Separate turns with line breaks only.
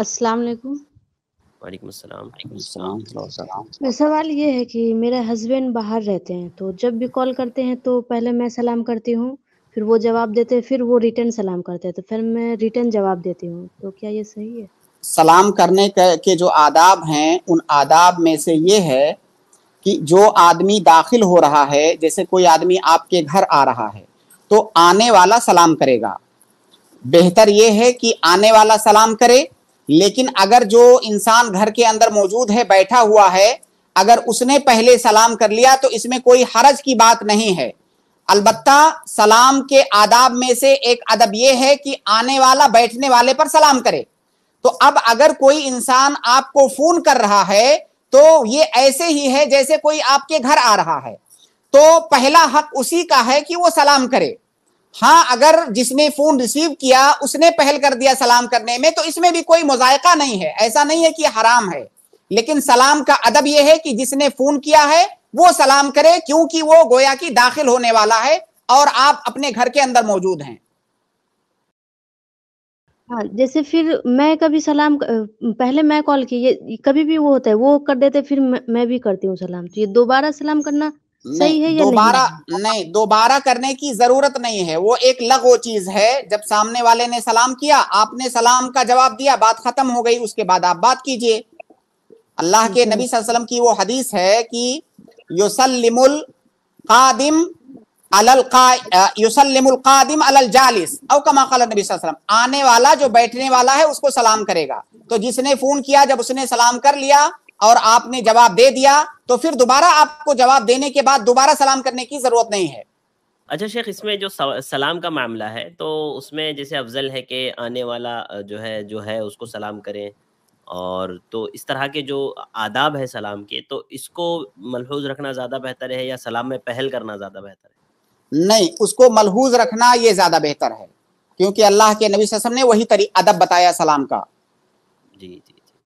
अस्सलाम वालेकुम
वालेकुम अस्सलाम मेरा
तो सवाल ये है कि मेरे हस्बैंड बाहर रहते हैं तो जब भी कॉल करते हैं तो पहले मैं सलाम करती हूँ फिर वो जवाब देते हैं फिर वो रिटर्न सलाम करते हैं तो फिर मैं रिटर्न जवाब देती हूँ तो क्या ये सही है
सलाम करने के जो आदाब हैं उन आदाब में से ये है कि जो आदमी दाखिल हो रहा है जैसे कोई आदमी आपके घर आ रहा है तो आने वाला सलाम करेगा बेहतर ये है कि आने वाला सलाम करे लेकिन अगर जो इंसान घर के अंदर मौजूद है बैठा हुआ है अगर उसने पहले सलाम कर लिया तो इसमें कोई हरज की बात नहीं है अलबत्ता सलाम के आदाब में से एक अदब यह है कि आने वाला बैठने वाले पर सलाम करे तो अब अगर कोई इंसान आपको फोन कर रहा है तो ये ऐसे ही है जैसे कोई आपके घर आ रहा है तो पहला हक उसी का है कि वो सलाम करे हाँ अगर जिसने फोन रिसीव किया उसने पहल कर दिया सलाम करने में तो इसमें भी कोई मुजायका नहीं है ऐसा नहीं है कि हराम है लेकिन सलाम का अदब यह है कि जिसने फोन किया है वो सलाम करे क्योंकि वो गोया की दाखिल होने वाला है और आप अपने घर के अंदर मौजूद हैं
हाँ जैसे फिर मैं कभी सलाम पहले मैं कॉल की ये कभी भी वो होता है वो कर देते फिर मैं, मैं भी करती हूँ सलाम तो
ये दोबारा सलाम करना सही है दोबारा नहीं दोबारा करने की जरूरत नहीं है वो एक वो चीज है जब सामने वाले ने सलाम किया आपने सलाम का जवाब दिया बात खत्म हो गई उसके बाद आप बात कीजिए अल्लाह के नबी वसल्लम की वो हदीस है कि युसलिमुल कादिम अलल युसलिमुल कादिम अलल जालिस और कमा नबी वसल्लम आने वाला जो बैठने वाला है उसको सलाम करेगा तो जिसने फोन किया जब उसने सलाम कर लिया और आपने जवाब दे दिया तो फिर दोबारा आपको जवाब देने के बाद दोबारा सलाम करने की जरूरत नहीं है
अच्छा शेख इसमें जो सलाम का मामला है तो उसमें जैसे अफजल है कि आने वाला जो है जो है उसको सलाम करें और तो इस तरह के जो आदाब है सलाम के तो इसको मलहूज रखना ज़्यादा बेहतर है या सलाम में पहल करना ज़्यादा बेहतर
है नहीं उसको मलहूज रखना ये ज़्यादा बेहतर है क्योंकि अल्लाह के नबी वसम ने वही अदब बताया सलाम का
जी जी